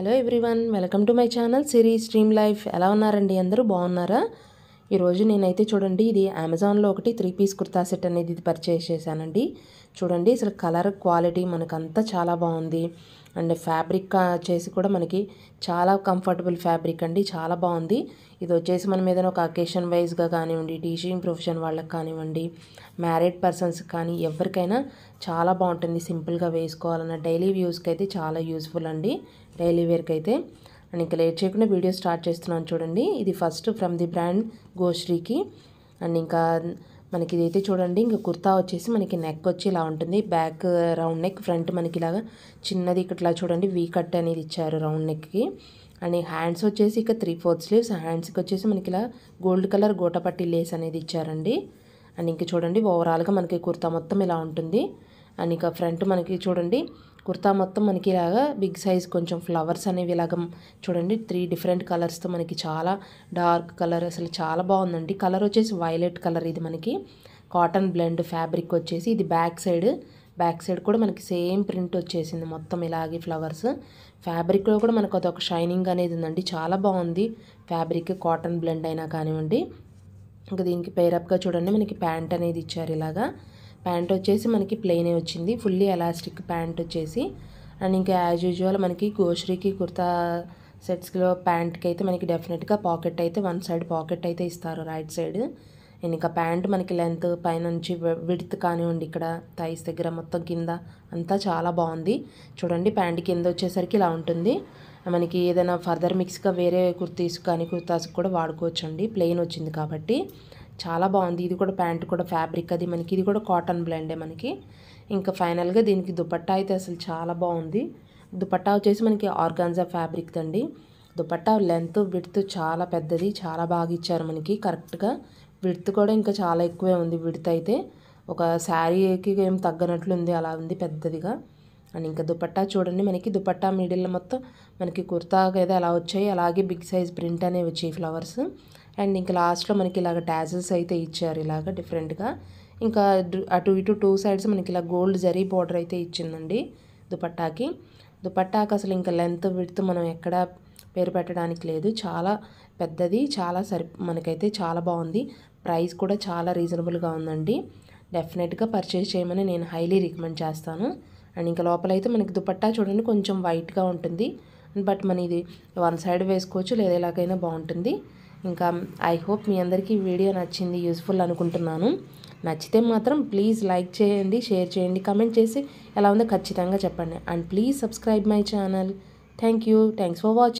hello everyone welcome to my channel series stream life ఎలా ఉన్నారండి అందరూ బాగున్నారా ఈరోజు నేనైతే చూడండి ఇది అమెజాన్లో ఒకటి త్రీ పీస్ కుర్తా సెట్ అనేది ఇది పర్చేస్ చేశానండి చూడండి అసలు కలర్ క్వాలిటీ మనకంతా చాలా బాగుంది అండ్ ఫ్యాబ్రిక్ చేసి కూడా మనకి చాలా కంఫర్టబుల్ ఫ్యాబ్రిక్ అండి చాలా బాగుంది ఇది వచ్చేసి మనం ఏదైనా ఒక అకేషన్ వైజ్గా కానివ్వండి టీచింగ్ ప్రొఫెషన్ వాళ్ళకి కానివ్వండి మ్యారీడ్ పర్సన్స్ కానీ ఎవరికైనా చాలా బాగుంటుంది సింపుల్గా వేసుకోవాలన్న డైలీ వ్యూస్కి అయితే చాలా యూస్ఫుల్ అండి డైలీ వేర్కి అయితే అండ్ ఇంకా లేట్ చేయకుండా వీడియో స్టార్ట్ చేస్తున్నాను చూడండి ఇది ఫస్ట్ ఫ్రమ్ ది బ్రాండ్ గోశ్రీకి అండ్ ఇంకా మనకి ఇదైతే చూడండి ఇంకా కుర్తా వచ్చేసి మనకి నెక్ వచ్చి ఇలా ఉంటుంది బ్యాక్ రౌండ్ నెక్ ఫ్రంట్ మనకి ఇలాగా చిన్నది ఇట్లా చూడండి వీ కట్ అనేది ఇచ్చారు రౌండ్ నెక్కి అండ్ హ్యాండ్స్ వచ్చేసి ఇక త్రీ ఫోర్త్ స్లీవ్స్ హ్యాండ్స్కి వచ్చేసి మనకి ఇలా గోల్డ్ కలర్ గోటపట్టి లేస్ అనేది ఇచ్చారండి అండ్ ఇంక చూడండి ఓవరాల్గా మనకి కుర్తా మొత్తం ఇలా ఉంటుంది అండ్ ఇక ఫ్రంట్ మనకి చూడండి కుర్తా మొత్తం మనకి ఇలాగా బిగ్ సైజ్ కొంచెం ఫ్లవర్స్ అనేవి ఇలాగ చూడండి త్రీ డిఫరెంట్ కలర్స్తో మనకి చాలా డార్క్ కలర్ అసలు చాలా బాగుందండి కలర్ వచ్చేసి వైలెట్ కలర్ ఇది మనకి కాటన్ బ్లెండ్ ఫ్యాబ్రిక్ వచ్చేసి ఇది బ్యాక్ సైడ్ బ్యాక్ సైడ్ కూడా మనకి సేమ్ ప్రింట్ వచ్చేసింది మొత్తం ఇలాగే ఫ్లవర్స్ ఫ్యాబ్రిక్లో కూడా మనకు అదొక షైనింగ్ అనేది ఉందండి చాలా బాగుంది ఫ్యాబ్రిక్ కాటన్ బ్లెండ్ అయినా కానివ్వండి ఇంకా దీనికి పేరప్గా చూడండి మనకి ప్యాంట్ అనేది ఇచ్చారు ఇలాగా ప్యాంట్ వచ్చేసి మనకి ప్లెయినే వచ్చింది ఫుల్లీ ఎలాస్టిక్ ప్యాంట్ వచ్చేసి అండ్ ఇంకా యాజ్ యూజువల్ మనకి గోశ్రీకి కుర్తా సెట్స్లో ప్యాంట్కి అయితే మనకి డెఫినెట్గా పాకెట్ అయితే వన్ సైడ్ పాకెట్ అయితే ఇస్తారు రైట్ సైడ్ అండ్ ఇంకా ప్యాంట్ మనకి లెంత్ పైనుంచి విడ్త్ కానివ్వండి ఇక్కడ థైస్ దగ్గర మొత్తం కింద అంతా చాలా బాగుంది చూడండి ప్యాంట్ కింద వచ్చేసరికి ఇలా ఉంటుంది మనకి ఏదైనా ఫర్దర్ మిక్స్గా వేరే కుర్తీస్ కానీ కుర్తాస్ కూడా వాడుకోవచ్చండి ప్లెయిన్ వచ్చింది కాబట్టి చాలా బాగుంది ఇది కూడా ప్యాంట్ కూడా ఫ్యాబ్రిక్ అది మనకి ఇది కూడా కాటన్ బ్లెండే మనకి ఇంకా ఫైనల్గా దీనికి దుపట్టా అయితే అసలు చాలా బాగుంది దుపట్టా వచ్చేసి మనకి ఆర్గాన్జా ఫ్యాబ్రిక్ అండి దుపట్టా లెంత్ విడ్త్ చాలా పెద్దది చాలా బాగా ఇచ్చారు మనకి కరెక్ట్గా విడ్త్ కూడా ఇంకా చాలా ఎక్కువే ఉంది విడ్త్ అయితే ఒక శారీకి ఏం తగ్గనట్లుంది అలా ఉంది పెద్దదిగా అండ్ ఇంకా దుపట్టా చూడండి మనకి దుపట్టా మిడిల్ మొత్తం మనకి కుర్తా ఏదో ఎలా వచ్చాయి అలాగే బిగ్ సైజ్ ప్రింట్ అనేవి వచ్చాయి ఫ్లవర్స్ అండ్ ఇంకా లాస్ట్లో మనకి ఇలాగ ట్యాజెస్ అయితే ఇచ్చారు ఇలాగ డిఫరెంట్గా ఇంకా అటు ఇటు టూ సైడ్స్ మనకి ఇలా గోల్డ్ జరీ బార్డర్ అయితే ఇచ్చిందండి దుపట్టాకి దుపట్టాకి అసలు ఇంకా లెంత్ విడ్త్ మనం ఎక్కడ పేరు పెట్టడానికి లేదు చాలా పెద్దది చాలా సరి మనకైతే చాలా బాగుంది ప్రైస్ కూడా చాలా రీజనబుల్గా ఉందండి డెఫినెట్గా పర్చేస్ చేయమని నేను హైలీ రికమెండ్ చేస్తాను అండ్ ఇంకా లోపలైతే మనకి దుపట్టా చూడండి కొంచెం వైట్గా ఉంటుంది బట్ మన ఇది వన్ సైడ్ వేసుకోవచ్చు లేదా ఇలాగైనా బాగుంటుంది ఇంకా ఐ హోప్ మీ అందరికీ వీడియో నచ్చింది యూస్ఫుల్ అనుకుంటున్నాను నచ్చితే మాత్రం ప్లీజ్ లైక్ చేయండి షేర్ చేయండి కమెంట్ చేసి ఎలా ఉందో ఖచ్చితంగా చెప్పండి and please subscribe my channel thank you thanks for watching